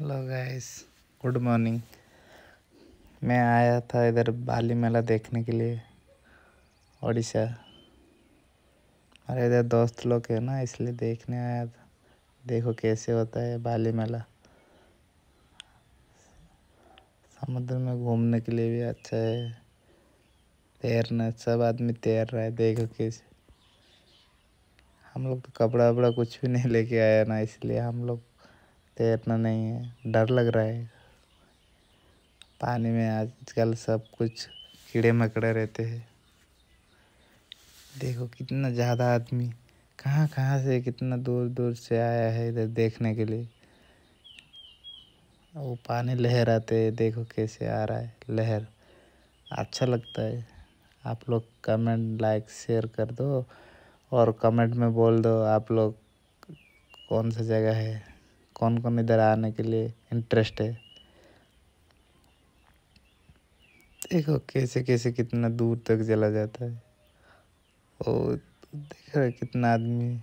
hello guys good morning मैं आया था इधर बाली मेला देखने के लिए उड़ीसा अरे इधर दोस्त लोग है ना इसलिए देखने आया था देखो कैसे होता है बाली मेला समुद्र में घूमने के लिए भी अच्छा है तैरना सब आदमी तैर रहा है देखो कैसे हम लोग तो कपड़ा वपड़ा कुछ भी नहीं लेके आया ना इसलिए हम लोग तैरना नहीं है डर लग रहा है पानी में आजकल सब कुछ कीड़े मकड़े रहते हैं देखो कितना ज़्यादा आदमी कहाँ कहाँ से कितना दूर दूर से आया है इधर देखने के लिए वो पानी लहराते हैं देखो कैसे आ रहा है लहर अच्छा लगता है आप लोग कमेंट लाइक शेयर कर दो और कमेंट में बोल दो आप लोग कौन सा जगह है कौन कौन इधर आने के लिए इंटरेस्ट है देखो कैसे कैसे कितना दूर तक चला जाता है और देख रहे कितना आदमी